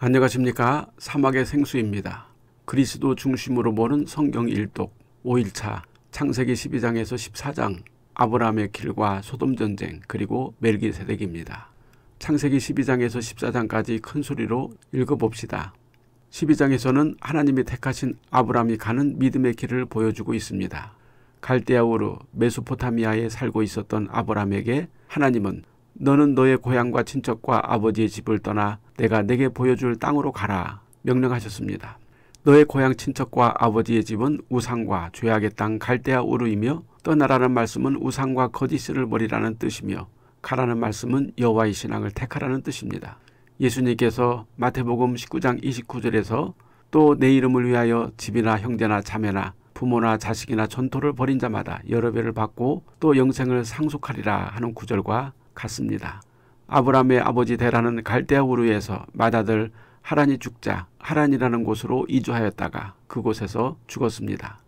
안녕하십니까 사막의 생수입니다. 그리스도 중심으로 보는 성경 1독 5일차 창세기 12장에서 14장 아브라함의 길과 소돔전쟁 그리고 멜기세덱입니다. 창세기 12장에서 14장까지 큰 소리로 읽어봅시다. 12장에서는 하나님이 택하신 아브라함이 가는 믿음의 길을 보여주고 있습니다. 갈대아우르 메소포타미아에 살고 있었던 아브라함에게 하나님은 너는 너의 고향과 친척과 아버지의 집을 떠나 내가 네게 보여줄 땅으로 가라 명령하셨습니다. 너의 고향 친척과 아버지의 집은 우상과 죄악의 땅 갈대아 우르이며 떠나라는 말씀은 우상과 거짓을 버리라는 뜻이며 가라는 말씀은 여호와의 신앙을 택하라는 뜻입니다. 예수님께서 마태복음 19장 29절에서 또 내 이름을 위하여 집이나 형제나 자매나 부모나 자식이나 전토를 벌인 자마다 여러 배를 받고 또 영생을 상속하리라 하는 구절과 같습니다. 아브라함의 아버지 데라는 갈대아 우르에서 맏아들 하란이 죽자 하란이라는 곳으로 이주하였다가 그곳에서 죽었습니다.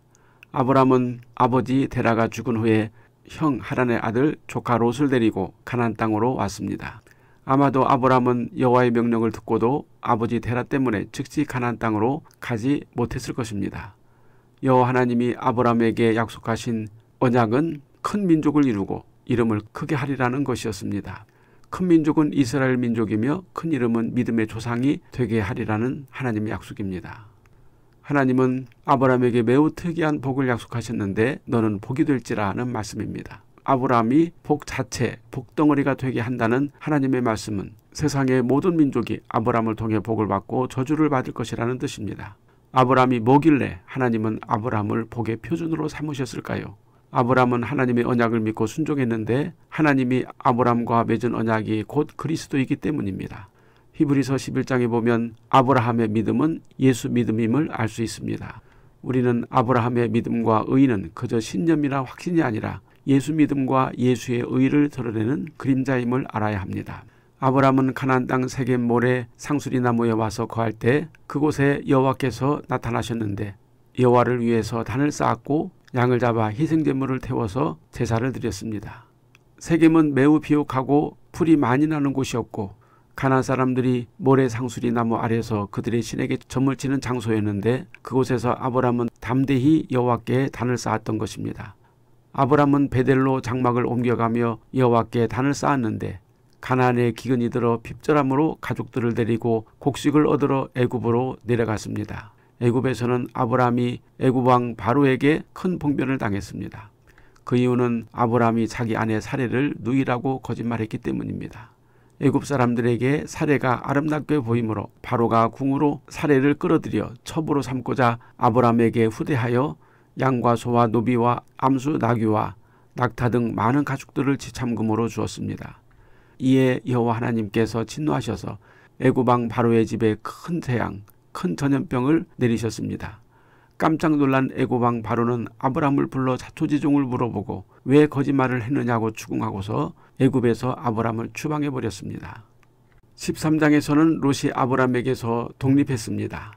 아브라함은 아버지 데라가 죽은 후에 형 하란의 아들 조카 롯을 데리고 가난 땅으로 왔습니다. 아마도 아브라함은 여호와의 명령을 듣고도 아버지 데라 때문에 즉시 가난 땅으로 가지 못했을 것입니다. 여호 하나님이 아브라함에게 약속하신 언약은 큰 민족을 이루고 이름을 크게 하리라는 것이었습니다. 큰 민족은 이스라엘 민족이며 큰 이름은 믿음의 조상이 되게 하리라는 하나님의 약속입니다. 하나님은 아브라함에게 매우 특이한 복을 약속하셨는데 너는 복이 될지라는 말씀입니다. 아브라함이 복 자체, 복덩어리가 되게 한다는 하나님의 말씀은 세상의 모든 민족이 아브라함을 통해 복을 받고 저주를 받을 것이라는 뜻입니다. 아브라함이 뭐길래 하나님은 아브라함을 복의 표준으로 삼으셨을까요? 아브람은 하나님의 언약을 믿고 순종했는데 하나님이 아브람과 맺은 언약이 곧 그리스도이기 때문입니다. 히브리서 11장에 보면 아브라함의 믿음은 예수 믿음임을 알 수 있습니다. 우리는 아브라함의 믿음과 의는 그저 신념이나 확신이 아니라 예수 믿음과 예수의 의를 드러내는 그림자임을 알아야 합니다. 아브라함은 가나땅 세겜 모래 상수리 나무에 와서 거할 때 그곳에 여호와께서 나타나셨는데 여호와를 위해서 단을 쌓았고 양을 잡아 희생제물을 태워서 제사를 드렸습니다. 세겜은 매우 비옥하고 풀이 많이 나는 곳이었고 가나 사람들이 모래 상수리 나무 아래서 그들의 신에게 점을 치는 장소였는데 그곳에서 아브람은 담대히 여호와께 단을 쌓았던 것입니다. 아브람은 베델로 장막을 옮겨가며 여호와께 단을 쌓았는데 가나안 기근이 들어 핍절함으로 가족들을 데리고 곡식을 얻으러 애굽으로 내려갔습니다. 애굽에서는 아브라함이 애굽왕 바로에게 큰 봉변을 당했습니다. 그 이유는 아브라함이 자기 아내 사례를 누이라고 거짓말했기 때문입니다. 애굽 사람들에게 사례가 아름답게 보이므로 바로가 궁으로 사례를 끌어들여 첩으로 삼고자 아브라함에게 후대하여 양과 소와 노비와 암수 나귀와 낙타 등 많은 가축들을 지참금으로 주었습니다. 이에 여호와 하나님께서 진노하셔서 애굽왕 바로의 집에 큰 재앙 큰 전염병을 내리셨습니다. 깜짝 놀란 에고왕 바로는 아브람을 불러 자초지종을 물어보고 왜 거짓말을 했느냐고 추궁하고서 애굽에서 아브람을 추방해버렸습니다. 13장에서는 롯이 아브람에게서 독립했습니다.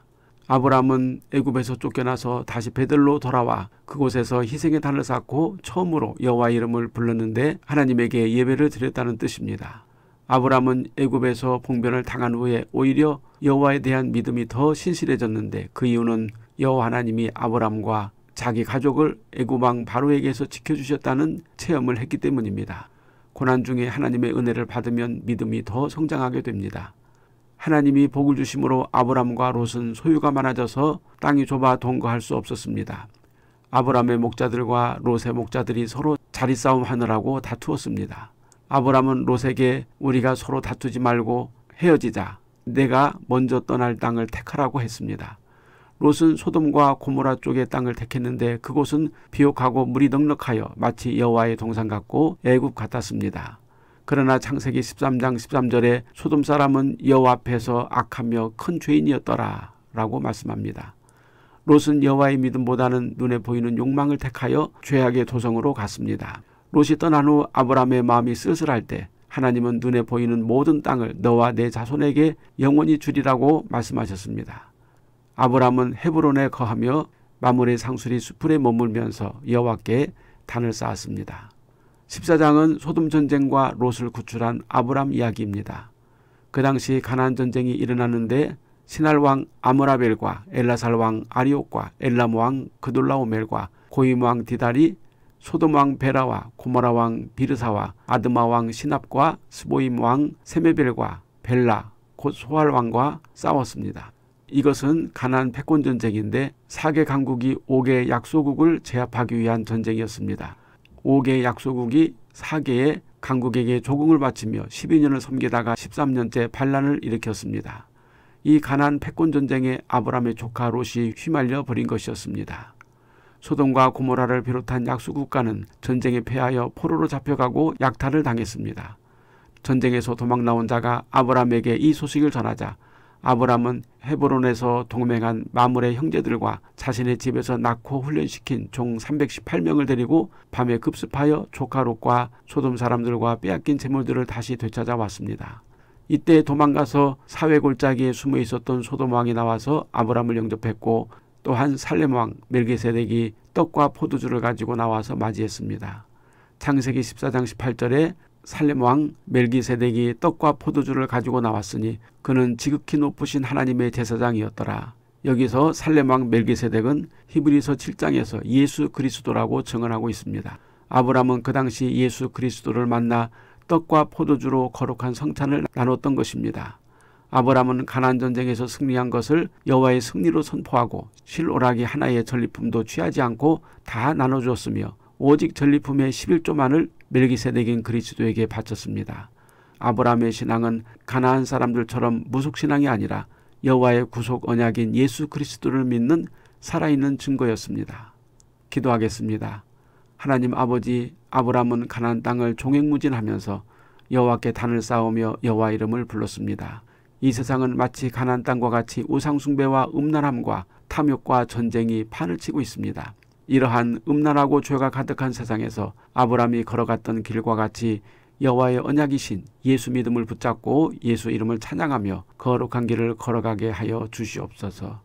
아브람은 애굽에서 쫓겨나서 다시 베들로 돌아와 그곳에서 희생의 단을 쌓고 처음으로 여와 이름을 불렀는데 하나님에게 예배를 드렸다는 뜻입니다. 아브라함은 애굽에서 봉변을 당한 후에 오히려 여호와에 대한 믿음이 더 신실해졌는데 그 이유는 여호와 하나님이 아브라함과 자기 가족을 애굽왕 바로에게서 지켜주셨다는 체험을 했기 때문입니다. 고난 중에 하나님의 은혜를 받으면 믿음이 더 성장하게 됩니다. 하나님이 복을 주심으로 아브라함과 롯은 소유가 많아져서 땅이 좁아 동거할 수 없었습니다. 아브라함의 목자들과 롯의 목자들이 서로 자리 싸움하느라고 다투었습니다. 아브라함은 롯에게 우리가 서로 다투지 말고 헤어지자. 내가 먼저 떠날 땅을 택하라고 했습니다. 롯은 소돔과 고모라 쪽의 땅을 택했는데 그곳은 비옥하고 물이 넉넉하여 마치 여호와의 동산 같고 애굽 같았습니다. 그러나 창세기 13장 13절에 소돔 사람은 여호와 앞에서 악하며 큰 죄인이었더라 라고 말씀합니다. 롯은 여호와의 믿음보다는 눈에 보이는 욕망을 택하여 죄악의 도성으로 갔습니다. 롯이 떠난 후 아브라함의 마음이 쓸쓸할 때 하나님은 눈에 보이는 모든 땅을 너와 내 자손에게 영원히 주리라고 말씀하셨습니다. 아브라함은 헤브론에 거하며 마물의 상술이 수풀에 머물면서 여호와께 단을 쌓았습니다. 14장은 소돔 전쟁과 롯을 구출한 아브라함 이야기입니다. 그 당시 가난 전쟁이 일어났는데 신할 왕아모라벨과 엘라살 왕 아리옥과 엘람 왕 그둘라오멜과 고임 왕 디달이 소돔왕 베라와 고모라왕 비르사와 아드마왕 시납과 스보임왕 세메벨과 벨라 곧소알왕과 싸웠습니다. 이것은 가난 패권 전쟁인데 4개 강국이 5개 약소국을 제압하기 위한 전쟁이었습니다. 5개 약소국이 4개의 강국에게 조공을 바치며 12년을 섬기다가 13년째 반란을 일으켰습니다. 이 가난 패권 전쟁에 아브라함의 조카 롯이 휘말려 버린 것이었습니다. 소돔과 고모라를 비롯한 약수국가는 전쟁에 패하여 포로로 잡혀가고 약탈을 당했습니다. 전쟁에서 도망 나온 자가 아브람에게 이 소식을 전하자 아브람은 헤브론에서 동맹한 마물의 형제들과 자신의 집에서 낳고 훈련시킨 종 318명을 데리고 밤에 급습하여 조카롯과 소돔 사람들과 빼앗긴 재물들을 다시 되찾아왔습니다. 이때 도망가서 사회 골짜기에 숨어 있었던 소돔 왕이 나와서 아브람을 영접했고 또한 살렘 왕 멜기세덱이 떡과 포도주를 가지고 나와서 맞이했습니다. 창세기 14장 18절에 살렘 왕 멜기세덱이 떡과 포도주를 가지고 나왔으니 그는 지극히 높으신 하나님의 제사장이었더라. 여기서 살렘 왕 멜기세덱은 히브리서 7장에서 예수 그리스도라고 증언하고 있습니다. 아브라함은 그 당시 예수 그리스도를 만나 떡과 포도주로 거룩한 성찬을 나눴던 것입니다. 아브라함은 가난 전쟁에서 승리한 것을 여호와의 승리로 선포하고 실오라기 하나의 전리품도 취하지 않고 다 나눠주었으며 오직 전리품의 11조만을 멜기세덱인 그리스도에게 바쳤습니다. 아브라함의 신앙은 가난한 사람들처럼 무속신앙이 아니라 여호와의 구속 언약인 예수 그리스도를 믿는 살아있는 증거였습니다. 기도하겠습니다. 하나님 아버지 아브라함은 가난안 땅을 종횡무진하면서 여호와께 단을 쌓으며 여호와 이름을 불렀습니다. 이 세상은 마치 가난 땅과 같이 우상숭배와 음란함과 탐욕과 전쟁이 판을 치고 있습니다. 이러한 음란하고 죄가 가득한 세상에서 아브라함이 걸어갔던 길과 같이 여호와의 언약이신 예수 믿음을 붙잡고 예수 이름을 찬양하며 거룩한 길을 걸어가게 하여 주시옵소서.